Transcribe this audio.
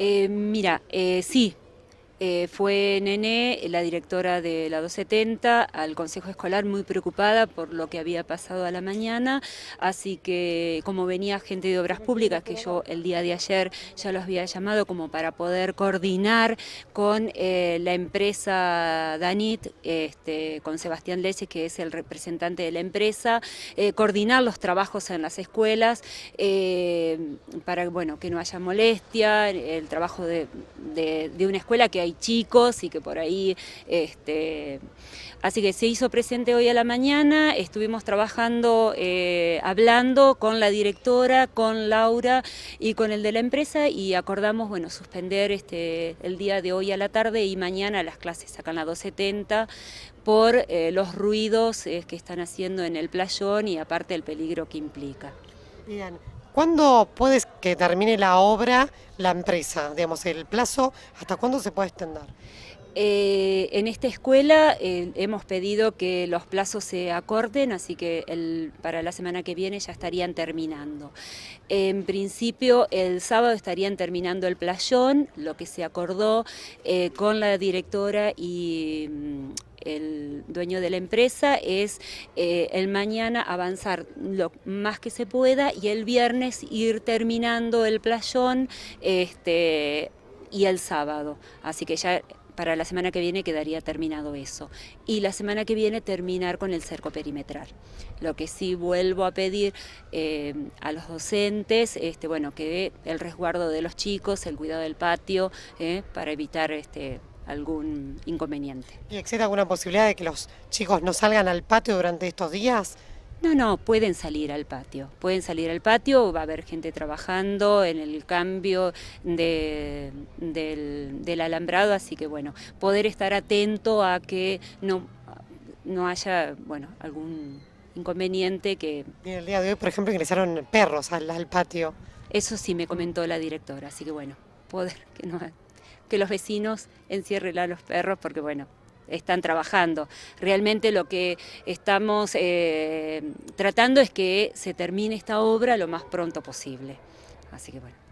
Eh, mira, eh, sí, eh, fue Nene, la directora de la 270, al Consejo Escolar muy preocupada por lo que había pasado a la mañana, así que como venía gente de Obras Públicas, que yo el día de ayer ya los había llamado como para poder coordinar con eh, la empresa Danit, este, con Sebastián Leche, que es el representante de la empresa, eh, coordinar los trabajos en las escuelas para bueno, que no haya molestia, el trabajo de, de una escuela que chicos y que por ahí... Este, así que se hizo presente hoy a la mañana, estuvimos trabajando, eh, hablando con la directora, con Laura y con el de la empresa y acordamos, bueno, suspender este, el día de hoy a la tarde y mañana las clases sacan a 270 por eh, los ruidos eh, que están haciendo en el playón y aparte el peligro que implica. ¿Cuándo puedes que termine la obra la empresa? Digamos, el plazo, ¿hasta cuándo se puede extender? Eh, en esta escuela eh, hemos pedido que los plazos se acorten, así que para la semana que viene ya estarían terminando. En principio, el sábado estarían terminando el playón, lo que se acordó eh, con la directora y mm, dueño de la empresa es eh, el mañana avanzar lo más que se pueda y el viernes ir terminando el playón este, y el sábado. Así que ya para la semana que viene quedaría terminado eso. Y la semana que viene terminar con el cerco perimetral. Lo que sí vuelvo a pedir eh, a los docentes, este, bueno, que el resguardo de los chicos, el cuidado del patio, eh, para evitar este, algún inconveniente. ¿Y existe alguna posibilidad de que los chicos no salgan al patio durante estos días? No, no, pueden salir al patio. Pueden salir al patio, va a haber gente trabajando en el cambio del, alambrado, así que bueno, poder estar atento a que no, no haya, bueno, algún inconveniente que... en el día de hoy, por ejemplo, ingresaron perros al, patio. Eso sí me comentó la directora, así que bueno, poder que no... haya que los vecinos encierren a los perros porque, bueno, están trabajando. Realmente lo que estamos eh, tratando es que se termine esta obra lo más pronto posible. Así que bueno.